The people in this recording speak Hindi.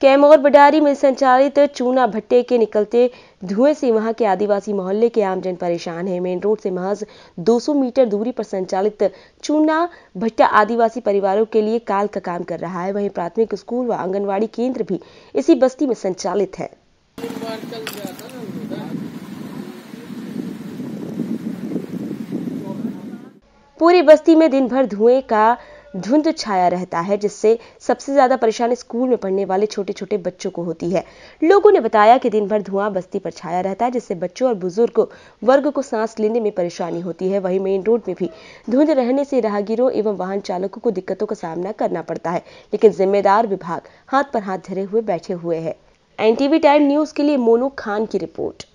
कैमोर बडारी में संचालित चूना भट्टे के निकलते धुएं से वहां के आदिवासी मोहल्ले के आमजन परेशान है मेन रोड से महज 200 मीटर दूरी पर संचालित चूना भट्टा आदिवासी परिवारों के लिए काल का काम कर रहा है वहीं प्राथमिक स्कूल व आंगनवाड़ी केंद्र भी इसी बस्ती में संचालित है पूरी बस्ती में दिन भर धुएं का धुंध छाया रहता है जिससे सबसे ज्यादा परेशानी स्कूल में पढ़ने वाले छोटे छोटे बच्चों को होती है लोगों ने बताया कि दिन भर धुआं बस्ती पर छाया रहता है जिससे बच्चों और बुजुर्ग वर्ग को सांस लेने में परेशानी होती है वहीं मेन रोड में भी धुंध रहने से राहगीरों एवं वाहन चालकों को दिक्कतों का सामना करना पड़ता है लेकिन जिम्मेदार विभाग हाथ पर हाथ धरे हुए बैठे हुए है एनटीवी टाइम न्यूज के लिए मोनू खान की रिपोर्ट